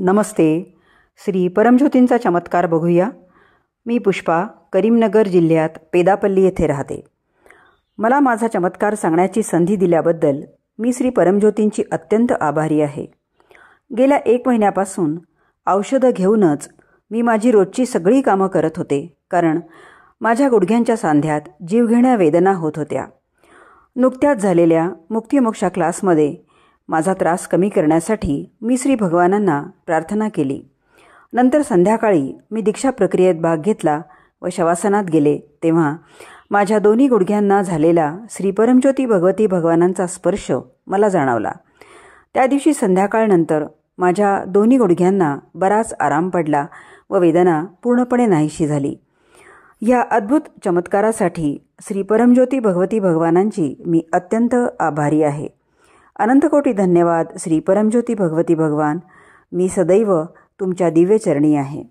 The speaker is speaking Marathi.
नमस्ते श्री परमज्योतींचा चमत्कार बघूया मी पुष्पा करीमनगर जिल्ह्यात पेदापल्ली येथे राहते मला माझा चमत्कार सांगण्याची संधी दिल्याबद्दल मी श्री परमज्योतींची अत्यंत आभारी आहे गेल्या एक महिन्यापासून औषधं घेऊनच मी माझी रोजची सगळी कामं करत होते कारण माझ्या गुडघ्यांच्या सांध्यात जीवघेण्या वेदना होत होत्या नुकत्याच झालेल्या मुक्तिमोक्षा क्लासमध्ये माझा त्रास कमी करण्यासाठी मी श्री भगवानांना प्रार्थना केली नंतर संध्याकाळी मी दीक्षा प्रक्रियेत भाग घेतला व शवासनात गेले तेव्हा माझ्या दोन्ही गुडघ्यांना झालेला श्री परमज्योती भगवती भगवानांचा स्पर्श मला जाणवला त्या दिवशी संध्याकाळनंतर माझ्या दोन्ही गुडघ्यांना बराच आराम पडला व वेदना पूर्णपणे नाहीशी झाली या अद्भुत चमत्कारासाठी श्री परमज्योती भगवती भगवानांची मी अत्यंत आभारी आहे अनंतकोटी धन्यवाद श्री परमज्योती भगवती भगवान मी सदैव तुमच्या दिव्यचरणी आहे